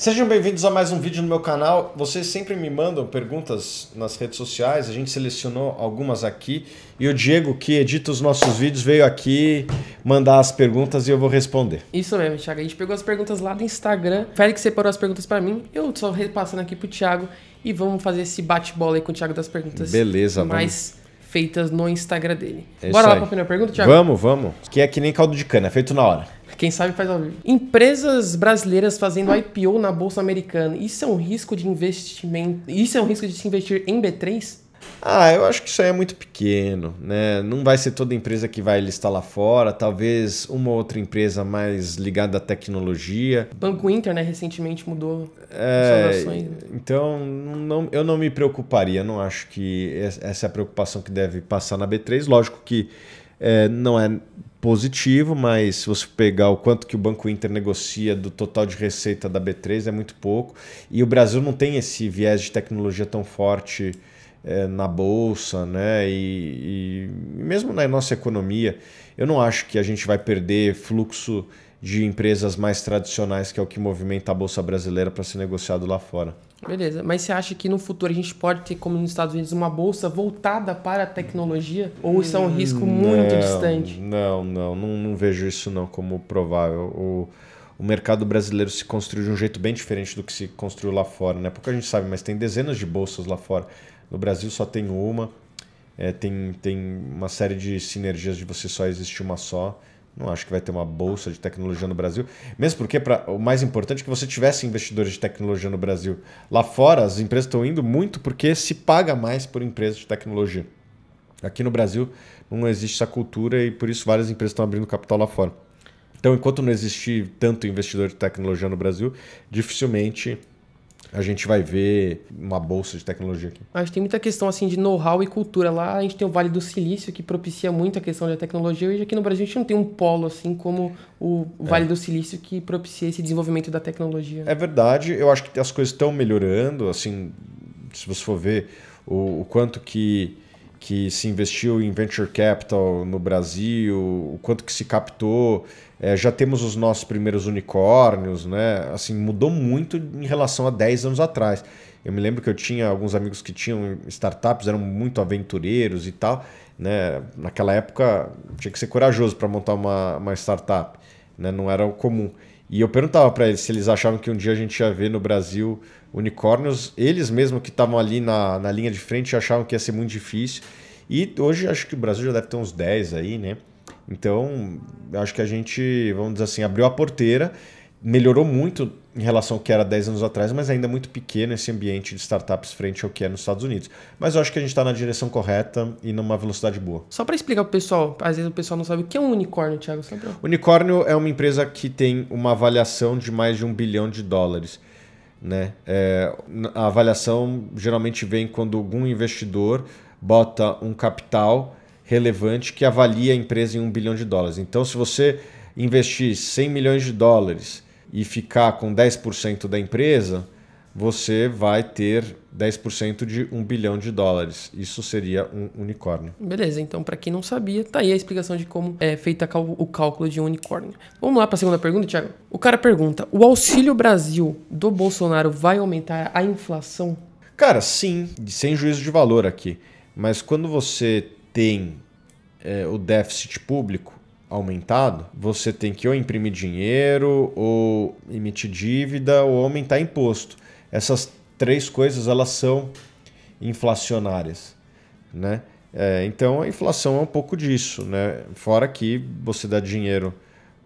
Sejam bem-vindos a mais um vídeo no meu canal. Vocês sempre me mandam perguntas nas redes sociais, a gente selecionou algumas aqui. E o Diego, que edita os nossos vídeos, veio aqui mandar as perguntas e eu vou responder. Isso mesmo, Thiago. A gente pegou as perguntas lá do Instagram. Félix separou as perguntas para mim, eu só repassando aqui pro Thiago. E vamos fazer esse bate-bola aí com o Thiago das perguntas. Beleza, mais vamos. feitas no Instagram dele. É Bora lá aí. pra primeira pergunta, Thiago? Vamos, vamos. Que é que nem caldo de cana, é feito na hora. Quem sabe faz ao vivo. Empresas brasileiras fazendo IPO na bolsa americana. Isso é um risco de investimento? Isso é um risco de se investir em B3? Ah, eu acho que isso aí é muito pequeno, né? Não vai ser toda empresa que vai listar lá fora, talvez uma outra empresa mais ligada à tecnologia. Banco Inter, né, recentemente mudou é, suas ações. Né? Então, não, eu não me preocuparia, não acho que essa é a preocupação que deve passar na B3. Lógico que é, não é positivo, mas se você pegar o quanto que o Banco Inter negocia do total de receita da B3 é muito pouco. E o Brasil não tem esse viés de tecnologia tão forte é, na bolsa, né? E, e mesmo na nossa economia, eu não acho que a gente vai perder fluxo de empresas mais tradicionais, que é o que movimenta a Bolsa Brasileira para ser negociado lá fora. Beleza, mas você acha que no futuro a gente pode ter, como nos Estados Unidos, uma bolsa voltada para a tecnologia? Ou isso é um risco hum, muito não, distante? Não, não, não, não, vejo isso não como provável. O, o mercado brasileiro se construiu de um jeito bem diferente do que se construiu lá fora. Né? a gente sabe, mas tem dezenas de bolsas lá fora. No Brasil só tem uma, é, tem, tem uma série de sinergias de você só existir uma só. Não acho que vai ter uma bolsa de tecnologia no Brasil. Mesmo porque pra, o mais importante é que você tivesse investidores de tecnologia no Brasil. Lá fora, as empresas estão indo muito porque se paga mais por empresas de tecnologia. Aqui no Brasil não existe essa cultura e por isso várias empresas estão abrindo capital lá fora. Então, enquanto não existir tanto investidor de tecnologia no Brasil, dificilmente a gente vai ver uma bolsa de tecnologia aqui? Acho que tem muita questão assim de know-how e cultura. Lá a gente tem o Vale do Silício, que propicia muito a questão da tecnologia, e aqui no Brasil a gente não tem um polo assim como o Vale é. do Silício que propicia esse desenvolvimento da tecnologia. É verdade, eu acho que as coisas estão melhorando, assim, se você for ver o, o quanto que que se investiu em venture capital no Brasil, o quanto que se captou, é, já temos os nossos primeiros unicórnios, né? Assim, mudou muito em relação a 10 anos atrás. Eu me lembro que eu tinha alguns amigos que tinham startups, eram muito aventureiros e tal. Né? Naquela época tinha que ser corajoso para montar uma, uma startup, né? não era o comum. E eu perguntava para eles se eles achavam que um dia a gente ia ver no Brasil unicórnios. Eles mesmo que estavam ali na, na linha de frente achavam que ia ser muito difícil. E hoje acho que o Brasil já deve ter uns 10 aí, né? Então, acho que a gente, vamos dizer assim, abriu a porteira melhorou muito em relação ao que era 10 anos atrás, mas ainda é muito pequeno esse ambiente de startups frente ao que é nos Estados Unidos. Mas eu acho que a gente está na direção correta e numa velocidade boa. Só para explicar para o pessoal, às vezes o pessoal não sabe o que é um unicórnio, Thiago. Só pra... Unicórnio é uma empresa que tem uma avaliação de mais de um bilhão de dólares. Né? É, a avaliação geralmente vem quando algum investidor bota um capital relevante que avalia a empresa em um bilhão de dólares. Então, se você investir 100 milhões de dólares e ficar com 10% da empresa, você vai ter 10% de um bilhão de dólares. Isso seria um unicórnio. Beleza, então para quem não sabia, tá aí a explicação de como é feita o cálculo de um unicórnio. Vamos lá para a segunda pergunta, Thiago. O cara pergunta: "O Auxílio Brasil do Bolsonaro vai aumentar a inflação?" Cara, sim, sem juízo de valor aqui. Mas quando você tem é, o déficit público, aumentado, você tem que ou imprimir dinheiro, ou emitir dívida, ou aumentar imposto. Essas três coisas elas são inflacionárias, né? É, então a inflação é um pouco disso, né? Fora que você dá dinheiro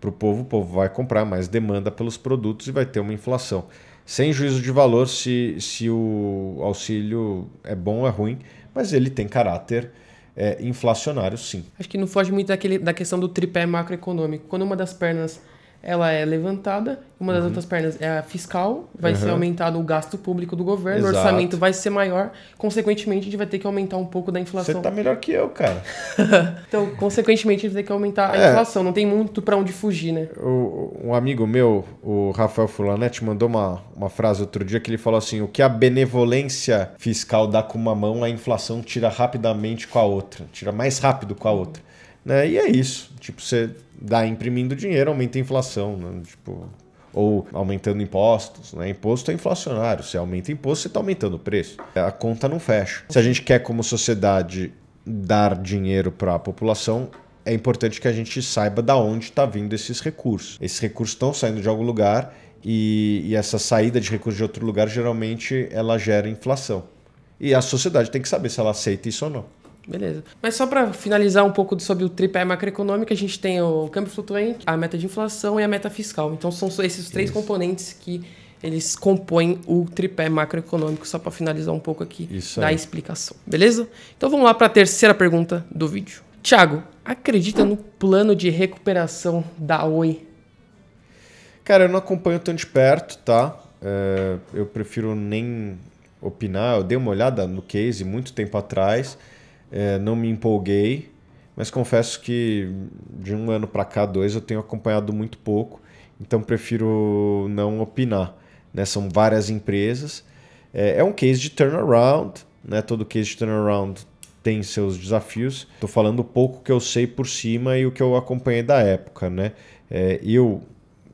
para o povo, o povo vai comprar mais demanda pelos produtos e vai ter uma inflação. Sem juízo de valor se, se o auxílio é bom ou é ruim, mas ele tem caráter é, inflacionário, sim. Acho que não foge muito daquele, da questão do tripé macroeconômico. Quando uma das pernas ela é levantada, uma das uhum. outras pernas é a fiscal, vai uhum. ser aumentado o gasto público do governo, Exato. o orçamento vai ser maior, consequentemente a gente vai ter que aumentar um pouco da inflação. Você tá melhor que eu, cara. então, consequentemente a gente vai ter que aumentar a é. inflação, não tem muito para onde fugir, né? O, um amigo meu, o Rafael Fulanetti, mandou uma, uma frase outro dia que ele falou assim, o que a benevolência fiscal dá com uma mão, a inflação tira rapidamente com a outra, tira mais rápido com a outra. Né? E é isso. Tipo, você dá imprimindo dinheiro, aumenta a inflação. Né? Tipo, ou aumentando impostos, né? Imposto é inflacionário. Se aumenta imposto, você está aumentando o preço. A conta não fecha. Se a gente quer, como sociedade, dar dinheiro para a população, é importante que a gente saiba da onde está vindo esses recursos. Esses recursos estão saindo de algum lugar e, e, essa saída de recursos de outro lugar geralmente ela gera inflação. E a sociedade tem que saber se ela aceita isso ou não. Beleza. Mas só para finalizar um pouco sobre o tripé macroeconômico, a gente tem o câmbio flutuante, a meta de inflação e a meta fiscal. Então são esses três Isso. componentes que eles compõem o tripé macroeconômico, só para finalizar um pouco aqui da explicação. Beleza? Então vamos lá para a terceira pergunta do vídeo. Tiago, acredita no plano de recuperação da Oi? Cara, eu não acompanho tão de perto, tá? É, eu prefiro nem opinar. Eu dei uma olhada no case muito tempo atrás é, não me empolguei, mas confesso que de um ano para cá, dois, eu tenho acompanhado muito pouco, então prefiro não opinar. Né? São várias empresas. É, é um case de turnaround, né? todo case de turnaround tem seus desafios. Estou falando pouco que eu sei por cima e o que eu acompanhei da época. Né? É, eu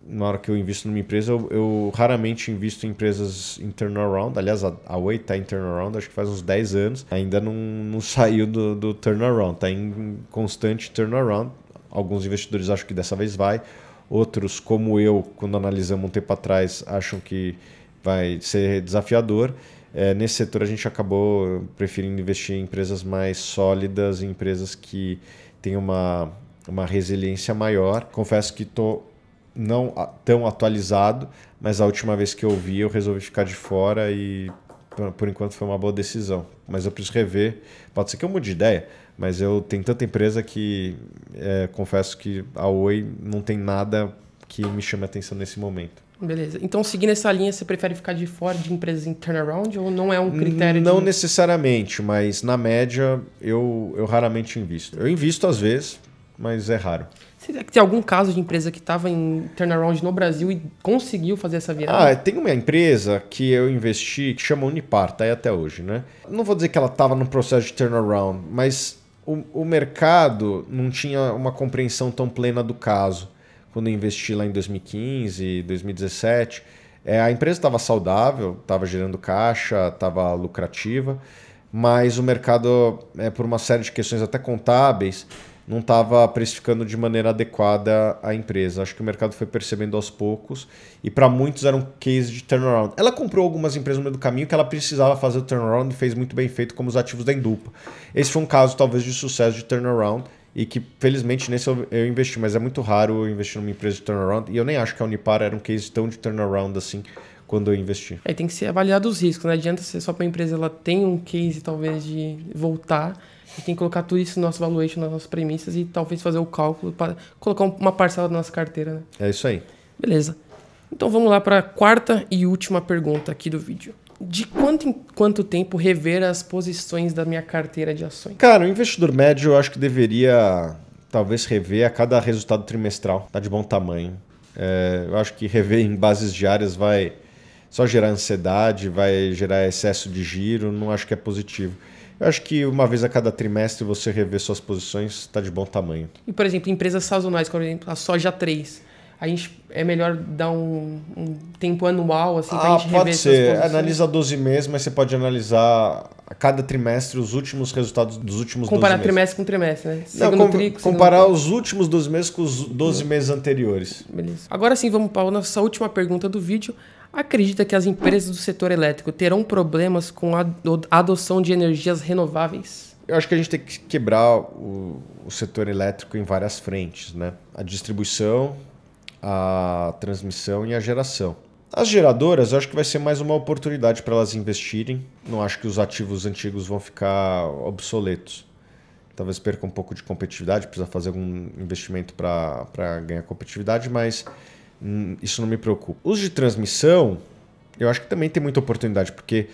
na hora que eu invisto numa empresa, eu, eu raramente invisto em empresas em turnaround. Aliás, a, a Way está em turnaround, acho que faz uns 10 anos. Ainda não, não saiu do, do turnaround, está em constante turnaround. Alguns investidores acham que dessa vez vai, outros, como eu, quando analisamos um tempo atrás, acham que vai ser desafiador. É, nesse setor, a gente acabou preferindo investir em empresas mais sólidas, em empresas que têm uma, uma resiliência maior. Confesso que estou não tão atualizado, mas a última vez que eu vi eu resolvi ficar de fora e por enquanto foi uma boa decisão. Mas eu preciso rever. Pode ser que eu mude de ideia, mas eu tenho tanta empresa que é, confesso que a Oi não tem nada que me chame a atenção nesse momento. Beleza. Então, seguindo essa linha, você prefere ficar de fora de empresas em turnaround ou não é um critério? Não de... necessariamente, mas na média eu, eu raramente invisto. Eu invisto às vezes, mas é raro. Será que tem algum caso de empresa que estava em turnaround no Brasil e conseguiu fazer essa virada? Ah, tem uma empresa que eu investi que chama Unipar, tá aí até hoje, né? Não vou dizer que ela estava no processo de turnaround, mas o, o mercado não tinha uma compreensão tão plena do caso. Quando eu investi lá em 2015, 2017, é, a empresa estava saudável, estava gerando caixa, estava lucrativa, mas o mercado, é, por uma série de questões até contábeis, não estava precificando de maneira adequada a empresa. Acho que o mercado foi percebendo aos poucos e para muitos era um case de turnaround. Ela comprou algumas empresas no meio do caminho que ela precisava fazer o turnaround e fez muito bem feito, como os ativos da Indupa. Esse foi um caso talvez de sucesso de turnaround e que felizmente nesse eu, eu investi, mas é muito raro eu investir numa empresa de turnaround e eu nem acho que a Unipar era um case tão de turnaround assim quando eu investir. Aí é, tem que ser avaliado os riscos, né? não adianta ser só para a empresa ela tem um case talvez de voltar e tem que colocar tudo isso no nosso valuation, nas nossas premissas e talvez fazer o cálculo para colocar uma parcela da nossa carteira. Né? É isso aí. Beleza. Então vamos lá para a quarta e última pergunta aqui do vídeo. De quanto em quanto tempo rever as posições da minha carteira de ações? Cara, o investidor médio eu acho que deveria talvez rever a cada resultado trimestral. Tá de bom tamanho. É, eu acho que rever em bases diárias vai só gerar ansiedade, vai gerar excesso de giro, não acho que é positivo. Eu acho que uma vez a cada trimestre você rever suas posições está de bom tamanho. E, por exemplo, empresas sazonais, como por exemplo, a soja 3. A gente é melhor dar um, um tempo anual, assim, ah, para a gente pode rever ser. Analisa 12 meses, mas você pode analisar a cada trimestre os últimos resultados dos últimos comparar 12 meses. Comparar trimestre com trimestre, né? Segundo Não, com, comparar segundo... os últimos 12 meses com os 12 hum. meses anteriores. Beleza. Agora sim, vamos para a nossa última pergunta do vídeo. Acredita que as empresas do setor elétrico terão problemas com a adoção de energias renováveis? Eu acho que a gente tem que quebrar o, o setor elétrico em várias frentes, né? A distribuição, a transmissão e a geração. As geradoras, eu acho que vai ser mais uma oportunidade para elas investirem. Não acho que os ativos antigos vão ficar obsoletos. Talvez perca um pouco de competitividade, precisa fazer algum investimento para ganhar competitividade, mas hum, isso não me preocupa. Os de transmissão, eu acho que também tem muita oportunidade, porque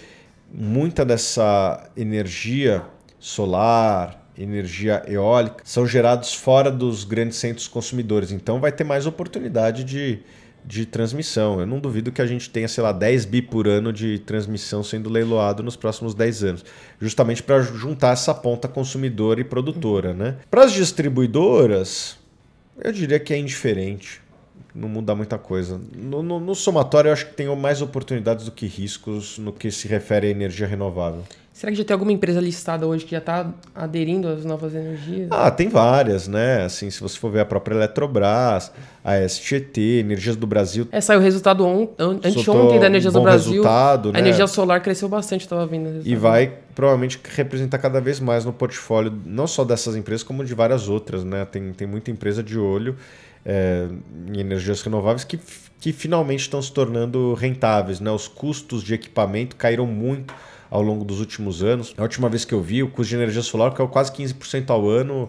muita dessa energia solar, energia eólica, são gerados fora dos grandes centros consumidores. Então vai ter mais oportunidade de de transmissão. Eu não duvido que a gente tenha, sei lá, 10 bi por ano de transmissão sendo leiloado nos próximos 10 anos, justamente para juntar essa ponta consumidora e produtora, né? Para as distribuidoras, eu diria que é indiferente não muda muita coisa. No, no, no, somatório, eu acho que tem mais oportunidades do que riscos no que se refere à energia renovável. Será que já tem alguma empresa listada hoje que já está aderindo às novas energias? Ah, tem várias, né? Assim, se você for ver a própria Eletrobras, a SGT, Energias do Brasil. É, saiu o resultado anteontem da Energias um do Brasil. Né? A energia solar cresceu bastante, estava vindo. E vai provavelmente representar cada vez mais no portfólio, não só dessas empresas, como de várias outras, né? Tem, tem muita empresa de olho é, em energias renováveis que, que finalmente estão se tornando rentáveis. Né? Os custos de equipamento caíram muito ao longo dos últimos anos. A última vez que eu vi, o custo de energia solar caiu quase 15% ao ano,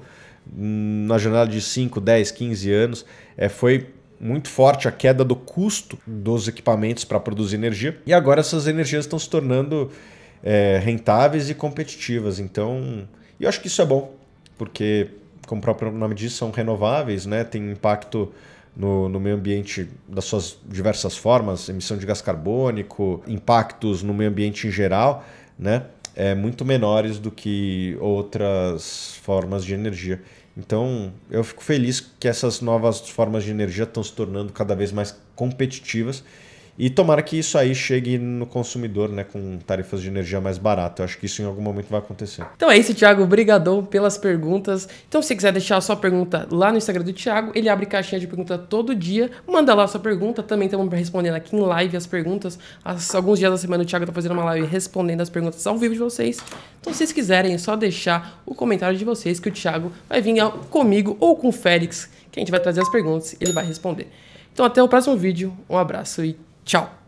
hum, na janela de 5, 10, 15 anos. É, foi muito forte a queda do custo dos equipamentos para produzir energia. E agora essas energias estão se tornando é, rentáveis e competitivas. Então, eu acho que isso é bom, porque como o próprio nome diz, são renováveis, né? Tem impacto no, no, meio ambiente das suas diversas formas, emissão de gás carbônico, impactos no meio ambiente em geral, né? É muito menores do que outras formas de energia. Então, eu fico feliz que essas novas formas de energia estão se tornando cada vez mais competitivas e tomara que isso aí chegue no consumidor, né, com tarifas de energia mais barata. Eu acho que isso em algum momento vai acontecer. Então é isso, Thiago. Obrigadão pelas perguntas. Então se você quiser deixar a sua pergunta lá no Instagram do Thiago, ele abre caixinha de pergunta todo dia. Manda lá a sua pergunta. Também estamos respondendo aqui em live as perguntas. As, alguns dias da semana o Thiago está fazendo uma live respondendo as perguntas ao vivo de vocês. Então se vocês quiserem, é só deixar o comentário de vocês que o Thiago vai vir comigo ou com o Félix, que a gente vai trazer as perguntas e ele vai responder. Então até o próximo vídeo, um abraço e Tchau!